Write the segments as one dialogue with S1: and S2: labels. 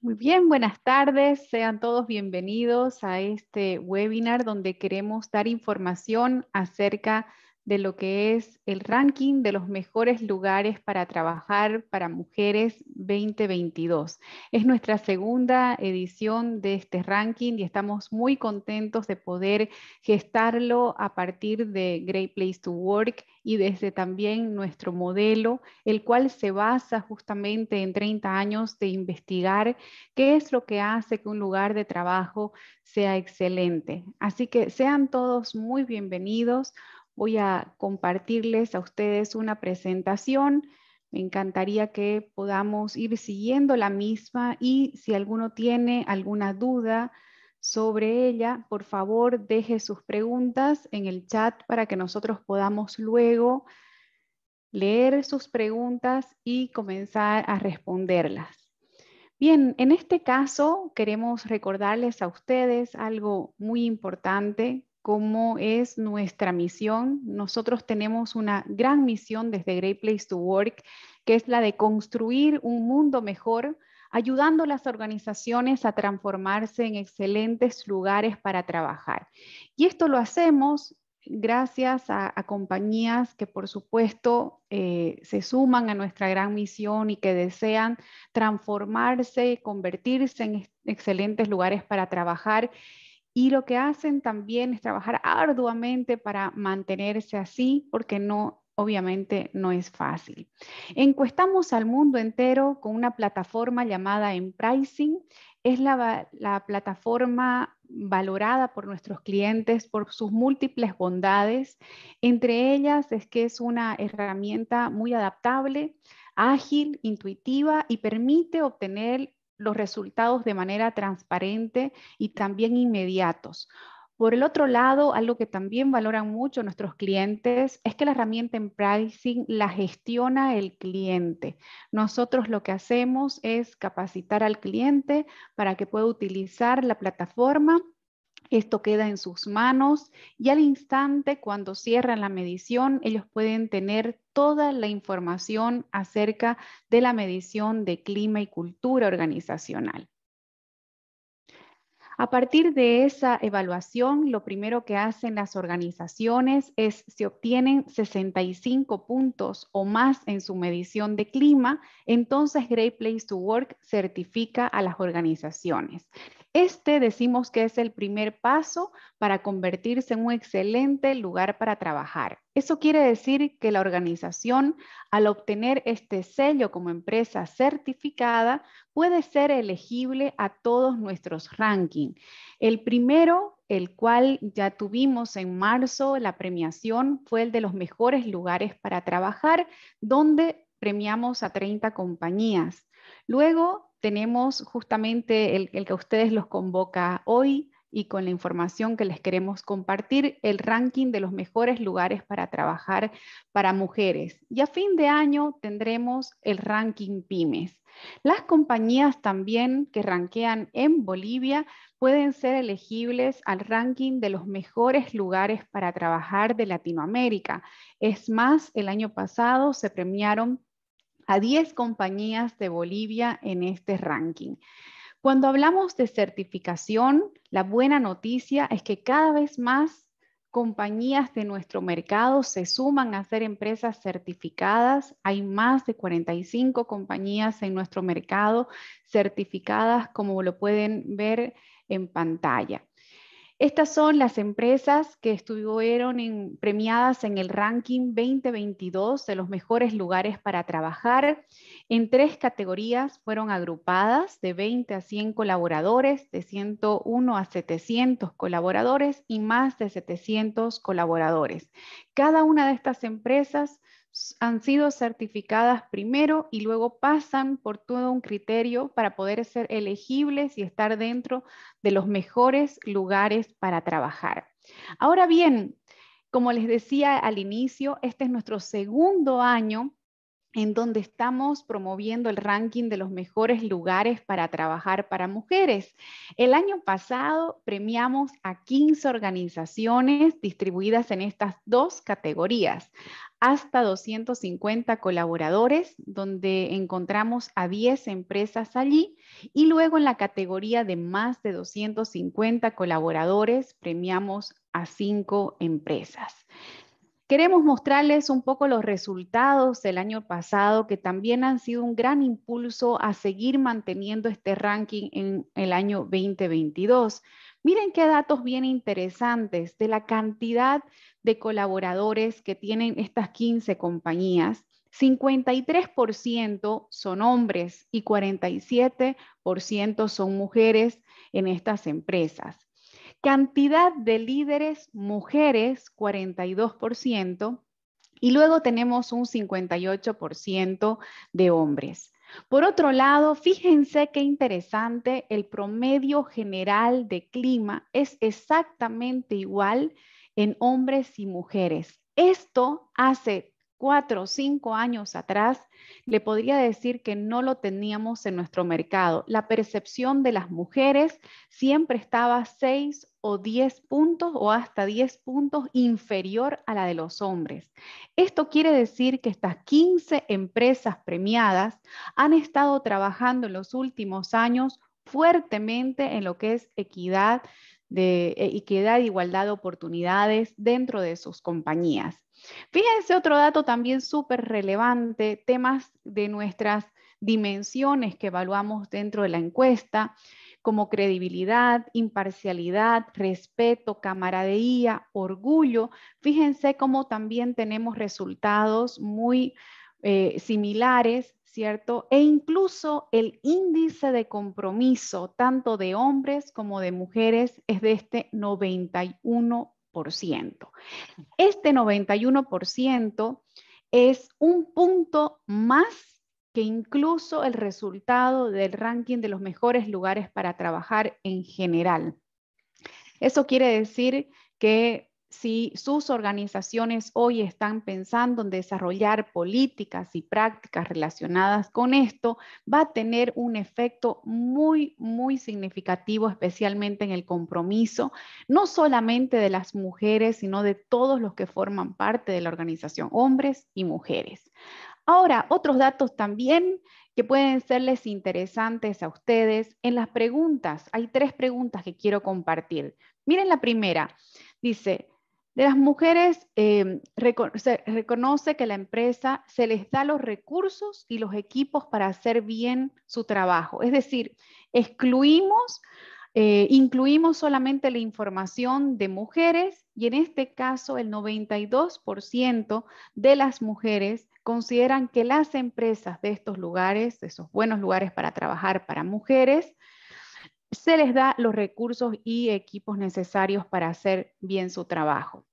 S1: Muy bien, buenas tardes. Sean todos bienvenidos a este webinar donde queremos dar información acerca de de lo que es el ranking de los mejores lugares para trabajar para mujeres 2022. Es nuestra segunda edición de este ranking y estamos muy contentos de poder gestarlo a partir de Great Place to Work y desde también nuestro modelo, el cual se basa justamente en 30 años de investigar qué es lo que hace que un lugar de trabajo sea excelente. Así que sean todos muy bienvenidos voy a compartirles a ustedes una presentación. Me encantaría que podamos ir siguiendo la misma y si alguno tiene alguna duda sobre ella, por favor deje sus preguntas en el chat para que nosotros podamos luego leer sus preguntas y comenzar a responderlas. Bien, en este caso queremos recordarles a ustedes algo muy importante cómo es nuestra misión. Nosotros tenemos una gran misión desde Great Place to Work, que es la de construir un mundo mejor, ayudando a las organizaciones a transformarse en excelentes lugares para trabajar. Y esto lo hacemos gracias a, compañías que, por supuesto, eh, se suman a nuestra gran misión y que desean transformarse, convertirse en excelentes lugares para trabajar y lo que hacen también es trabajar arduamente para mantenerse así, porque no, obviamente no es fácil. Encuestamos al mundo entero con una plataforma llamada Empricing. Es la, la plataforma valorada por nuestros clientes por sus múltiples bondades. Entre ellas es que es una herramienta muy adaptable, ágil, intuitiva y permite obtener los resultados de manera transparente y también inmediatos. Por el otro lado, algo que también valoran mucho nuestros clientes es que la herramienta en pricing la gestiona el cliente. Nosotros lo que hacemos es capacitar al cliente para que pueda utilizar la plataforma esto queda en sus manos y al instante cuando cierran la medición, ellos pueden tener toda la información acerca de la medición de clima y cultura organizacional. A partir de esa evaluación, lo primero que hacen las organizaciones es si obtienen 65 puntos o más en su medición de clima, entonces Great Place to Work certifica a las organizaciones. Este decimos que es el primer paso para convertirse en un excelente lugar para trabajar. Eso quiere decir que la organización, al obtener este sello como empresa certificada, puede ser elegible a todos nuestros rankings. El primero, el cual ya tuvimos en marzo, la premiación fue el de los mejores lugares para trabajar, donde premiamos a 30 compañías. Luego tenemos justamente el, que a ustedes los convoca hoy y con la información que les queremos compartir, el ranking de los mejores lugares para trabajar para mujeres. Y a fin de año tendremos el ranking pymes. Las compañías también que ranquean en Bolivia pueden ser elegibles al ranking de los mejores lugares para trabajar de Latinoamérica. Es más, el año pasado se premiaron a 10 compañías de Bolivia en este ranking. Cuando hablamos de certificación, la buena noticia es que cada vez más compañías de nuestro mercado se suman a ser empresas certificadas. Hay más de 45 compañías en nuestro mercado certificadas, como lo pueden ver en pantalla. Estas son las empresas que estuvieron premiadas en el ranking 2022 de los mejores lugares para trabajar. En tres categorías fueron agrupadas de 20 a 100 colaboradores, de 101 a 700 colaboradores y más de 700 colaboradores. Cada una de estas empresas han sido certificadas primero y luego pasan por todo un criterio para poder ser elegibles y estar dentro de los mejores lugares para trabajar. Ahora bien, como les decía al inicio, este es nuestro segundo año en donde estamos promoviendo el ranking de los mejores lugares para trabajar para mujeres. El año pasado premiamos a 15 organizaciones distribuidas en estas dos categorías hasta 250 colaboradores, donde encontramos a 10 empresas allí. Y luego en la categoría de más de 250 colaboradores, premiamos a 5 empresas. Queremos mostrarles un poco los resultados del año pasado, que también han sido un gran impulso a seguir manteniendo este ranking en el año 2022. Miren qué datos bien interesantes de la cantidad de colaboradores que tienen estas 15 compañías. 53% son hombres y 47% son mujeres en estas empresas. Cantidad de líderes mujeres, 42%, y luego tenemos un 58% de hombres. Por otro lado, fíjense qué interesante, el promedio general de clima es exactamente igual en hombres y mujeres. Esto hace cuatro o cinco años atrás, le podría decir que no lo teníamos en nuestro mercado. La percepción de las mujeres siempre estaba seis o diez puntos o hasta diez puntos inferior a la de los hombres. Esto quiere decir que estas 15 empresas premiadas han estado trabajando en los últimos años fuertemente en lo que es equidad de eh, equidad, igualdad de oportunidades dentro de sus compañías. Fíjense otro dato también súper relevante, temas de nuestras dimensiones que evaluamos dentro de la encuesta, como credibilidad, imparcialidad, respeto, camaradería, orgullo. Fíjense cómo también tenemos resultados muy eh, similares, ¿cierto? E incluso el índice de compromiso, tanto de hombres como de mujeres, es de este 91%. Este 91% es un punto más que incluso el resultado del ranking de los mejores lugares para trabajar en general. Eso quiere decir que si sus organizaciones hoy están pensando en desarrollar políticas y prácticas relacionadas con esto, va a tener un efecto muy, muy significativo, especialmente en el compromiso, no solamente de las mujeres, sino de todos los que forman parte de la organización, hombres y mujeres. Ahora, otros datos también que pueden serles interesantes a ustedes. En las preguntas, hay tres preguntas que quiero compartir. Miren la primera. Dice, de las mujeres, em, se reconoce que la empresa se les da los recursos y los equipos para hacer bien su trabajo. Es decir, excluimos, eh, incluimos solamente la información de mujeres y en este caso el 92% de las mujeres consideran que las empresas de estos lugares, de esos buenos lugares para trabajar para mujeres, se les da los recursos y equipos necesarios para hacer bien su trabajo.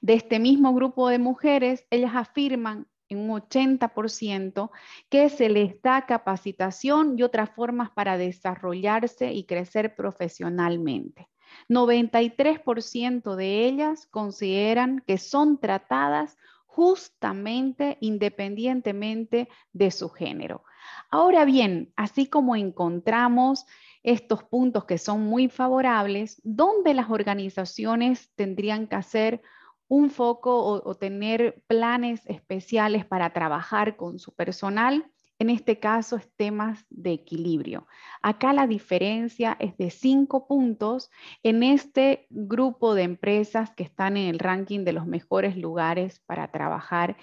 S1: De este mismo grupo de mujeres, ellas afirman en un 80% que se les da capacitación y otras formas para desarrollarse y crecer profesionalmente. 93% de ellas consideran que son tratadas justamente independientemente de su género. Ahora bien, así como encontramos estos puntos que son muy favorables, ¿dónde las organizaciones tendrían que hacer un foco o, tener planes especiales para trabajar con su personal? En este caso es temas de equilibrio. Acá la diferencia es de cinco puntos en este grupo de empresas que están en el ranking de los mejores lugares para trabajar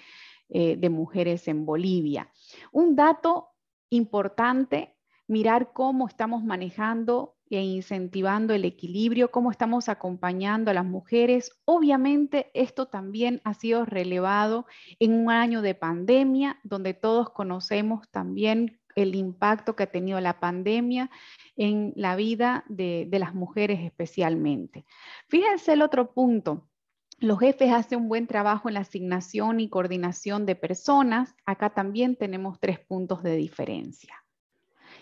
S1: eh, de mujeres en Bolivia. Un dato importante mirar cómo estamos manejando e incentivando el equilibrio, cómo estamos acompañando a las mujeres. Obviamente esto también ha sido relevado en un año de pandemia, donde todos conocemos también el impacto que ha tenido la pandemia en la vida de, las mujeres especialmente. Fíjense el otro punto los jefes hacen un buen trabajo en la asignación y coordinación de personas. Acá también tenemos tres puntos de diferencia.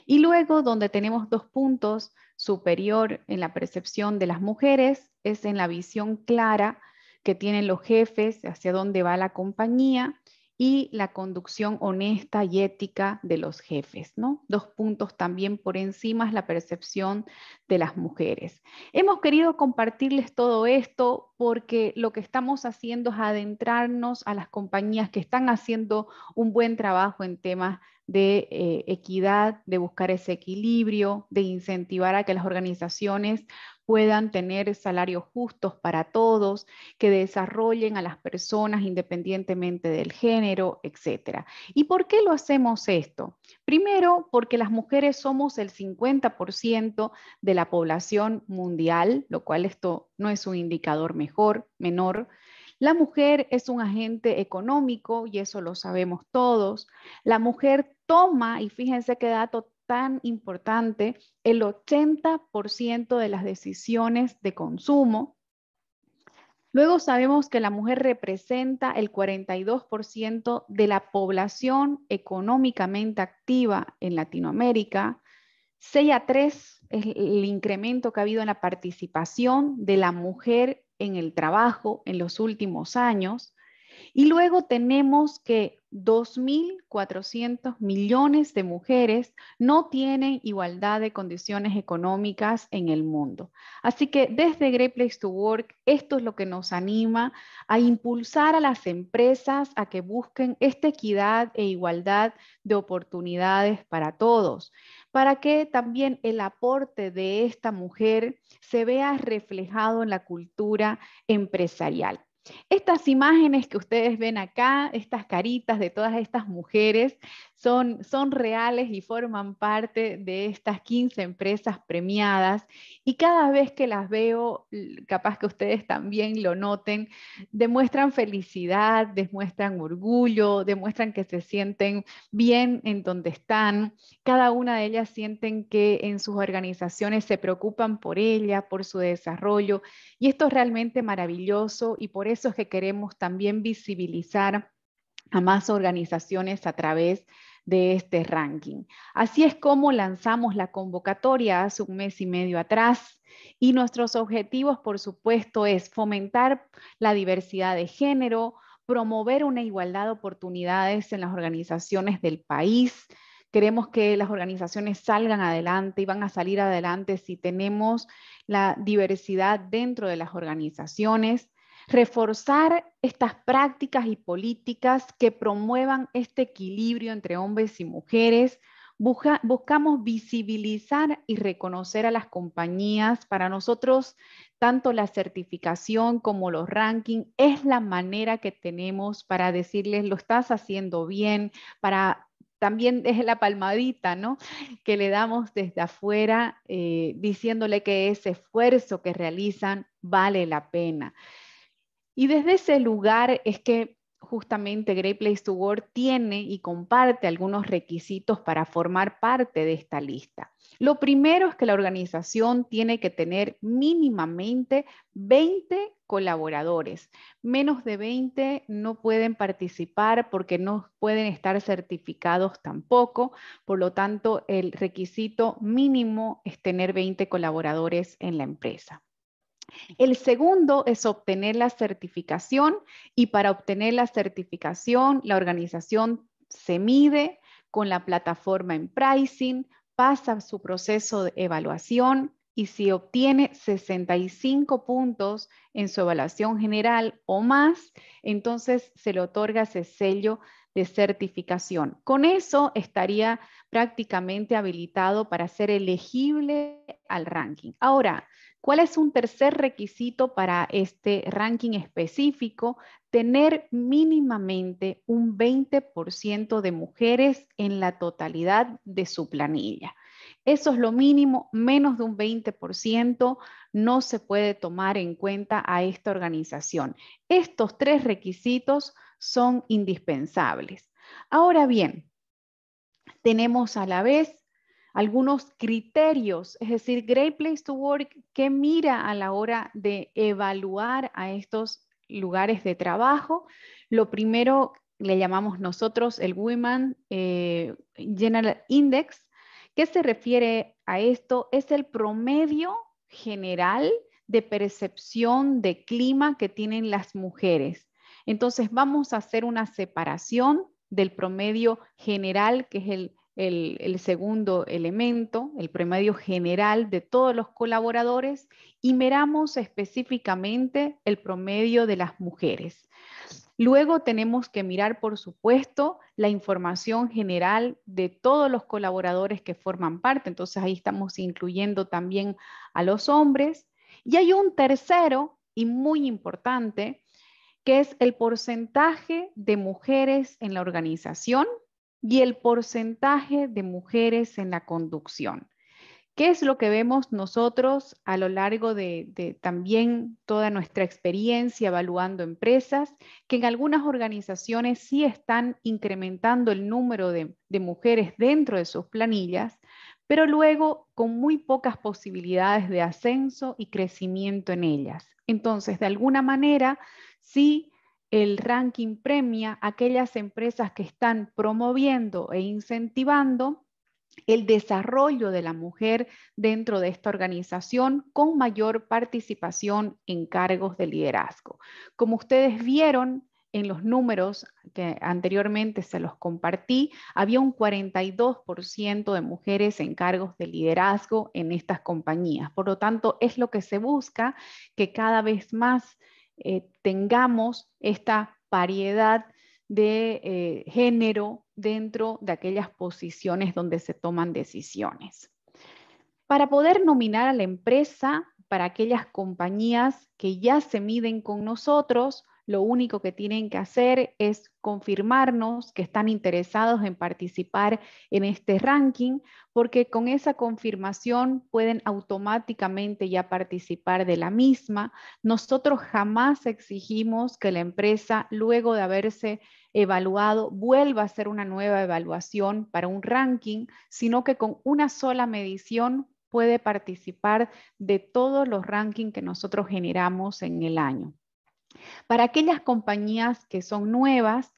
S1: Y luego, donde tenemos dos puntos superior en la percepción de las mujeres, es en la visión clara que tienen los jefes hacia dónde va la compañía y la conducción honesta y ética de los jefes, ¿no? Dos puntos también por encima es la percepción de las mujeres. Hemos querido compartirles todo esto porque lo que estamos haciendo es adentrarnos a las compañías que están haciendo un buen trabajo en temas de eh, equidad, de buscar ese equilibrio, de incentivar a que las organizaciones puedan tener salarios justos para todos, que desarrollen a las personas independientemente del género, etcétera. ¿Y por qué lo hacemos esto? Primero, porque las mujeres somos el 50% de la población mundial, lo cual esto no es un indicador mejor, menor. La mujer es un agente económico y eso lo sabemos todos. La mujer toma, y fíjense qué dato tan importante, el 80% de las decisiones de consumo. Luego sabemos que la mujer representa el 42% de la población económicamente activa en Latinoamérica. 6 a 3 es el incremento que ha habido en la participación de la mujer en el trabajo en los últimos años. Y luego tenemos que 2.400 millones de mujeres no tienen igualdad de condiciones económicas en el mundo. Así que desde Great Place to Work, esto es lo que nos anima a impulsar a las empresas a que busquen esta equidad e igualdad de oportunidades para todos, para que también el aporte de esta mujer se vea reflejado en la cultura empresarial. Estas imágenes que ustedes ven acá, estas caritas de todas estas mujeres, son, son reales y forman parte de estas 15 empresas premiadas. Y cada vez que las veo, capaz que ustedes también lo noten, demuestran felicidad, demuestran orgullo, demuestran que se sienten bien en donde están. Cada una de ellas sienten que en sus organizaciones se preocupan por ella, por su desarrollo. Y esto es realmente maravilloso y por eso eso es que queremos también visibilizar a más organizaciones a través de este ranking. Así es como lanzamos la convocatoria hace un mes y medio atrás y nuestros objetivos, por supuesto, es fomentar la diversidad de género, promover una igualdad de oportunidades en las organizaciones del país. Queremos que las organizaciones salgan adelante y van a salir adelante si tenemos la diversidad dentro de las organizaciones reforzar estas prácticas y políticas que promuevan este equilibrio entre hombres y mujeres. buscamos visibilizar y reconocer a las compañías. Para nosotros, tanto la certificación como los rankings es la manera que tenemos para decirles lo estás haciendo bien, para también es la palmadita, ¿no? Que le damos desde afuera, eh, diciéndole que ese esfuerzo que realizan vale la pena. Y desde ese lugar es que justamente Great Place to Work tiene y comparte algunos requisitos para formar parte de esta lista. Lo primero es que la organización tiene que tener mínimamente 20 colaboradores. Menos de 20 no pueden participar porque no pueden estar certificados tampoco. Por lo tanto, el requisito mínimo es tener 20 colaboradores en la empresa. El segundo es obtener la certificación y para obtener la certificación, la organización se mide con la plataforma en pricing, pasa su proceso de evaluación y si obtiene 65 puntos en su evaluación general o más, entonces se le otorga ese sello de certificación. Con eso estaría prácticamente habilitado para ser elegible al ranking. Ahora, ¿cuál es un tercer requisito para este ranking específico? Tener mínimamente un 20% de mujeres en la totalidad de su planilla. Eso es lo mínimo, menos de un 20% no se puede tomar en cuenta a esta organización. Estos tres requisitos son indispensables. Ahora bien, tenemos a la vez algunos criterios, es decir, Great Place to Work, que mira a la hora de evaluar a estos lugares de trabajo. Lo primero le llamamos nosotros el Women eh, General Index, que se refiere a esto, es el promedio general de percepción de clima que tienen las mujeres. Entonces vamos a hacer una separación del promedio general, que es el el, segundo elemento, el promedio general de todos los colaboradores y miramos específicamente el promedio de las mujeres. Luego tenemos que mirar, por supuesto, la información general de todos los colaboradores que forman parte. Entonces ahí estamos incluyendo también a los hombres. Y hay un tercero y muy importante, que es el porcentaje de mujeres en la organización y el porcentaje de mujeres en la conducción. ¿Qué es lo que vemos nosotros a lo largo de, también toda nuestra experiencia evaluando empresas? Que en algunas organizaciones sí están incrementando el número de, de mujeres dentro de sus planillas, pero luego con muy pocas posibilidades de ascenso y crecimiento en ellas. Entonces, de alguna manera, sí el ranking premia aquellas empresas que están promoviendo e incentivando el desarrollo de la mujer dentro de esta organización con mayor participación en cargos de liderazgo. Como ustedes vieron, en los números que anteriormente se los compartí, había un 42% de mujeres en cargos de liderazgo en estas compañías. Por lo tanto, es lo que se busca, que cada vez más eh, tengamos esta variedad de eh, género dentro de aquellas posiciones donde se toman decisiones. Para poder nominar a la empresa, para aquellas compañías que ya se miden con nosotros, lo único que tienen que hacer es confirmarnos que están interesados en participar en este ranking, porque con esa confirmación pueden automáticamente ya participar de la misma. Nosotros jamás exigimos que la empresa, luego de haberse evaluado, vuelva a hacer una nueva evaluación para un ranking, sino que con una sola medición puede participar de todos los rankings que nosotros generamos en el año. Para aquellas compañías que son nuevas,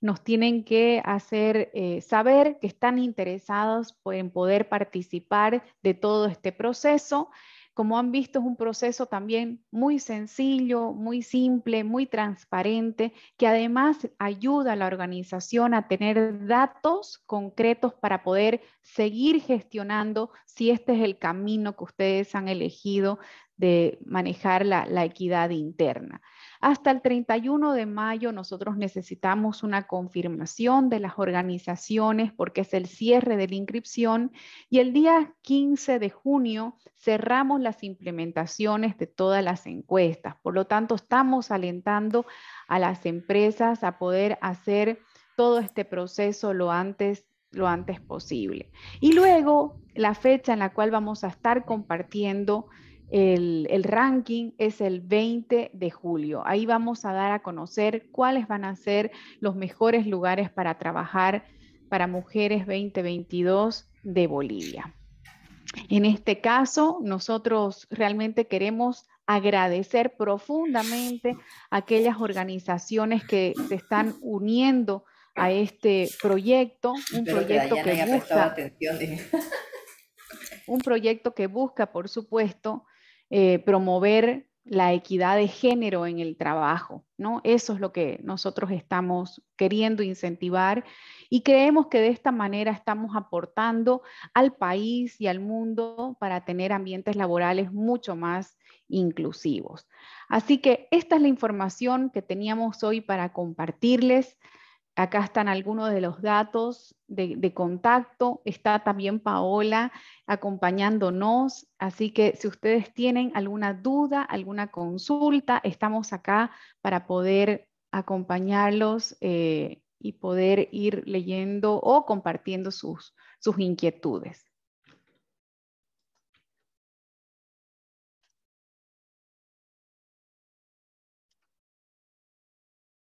S1: nos tienen que hacer eh, saber que están interesados en poder participar de todo este proceso. Como han visto, es un proceso también muy sencillo, muy simple, muy transparente, que además ayuda a la organización a tener datos concretos para poder seguir gestionando si este es el camino que ustedes han elegido, de manejar la, equidad interna. Hasta el 31 de mayo nosotros necesitamos una confirmación de las organizaciones porque es el cierre de la inscripción y el día 15 de junio cerramos las implementaciones de todas las encuestas. Por lo tanto, estamos alentando a las empresas a poder hacer todo este proceso lo antes lo antes posible. Y luego la fecha en la cual vamos a estar compartiendo el, ranking es el 20 de julio. Ahí vamos a dar a conocer cuáles van a ser los mejores lugares para trabajar para mujeres 2022 de Bolivia. En este caso, nosotros realmente queremos agradecer profundamente a aquellas organizaciones que se están uniendo a este proyecto, un proyecto un proyecto que busca, por supuesto, eh, promover la equidad de género en el trabajo, ¿no? Eso es lo que nosotros estamos queriendo incentivar y creemos que de esta manera estamos aportando al país y al mundo para tener ambientes laborales mucho más inclusivos. Así que esta es la información que teníamos hoy para compartirles. Acá están algunos de los datos de, contacto. Está también Paola acompañándonos. Así que si ustedes tienen alguna duda, alguna consulta, estamos acá para poder acompañarlos eh, y poder ir leyendo o compartiendo sus inquietudes.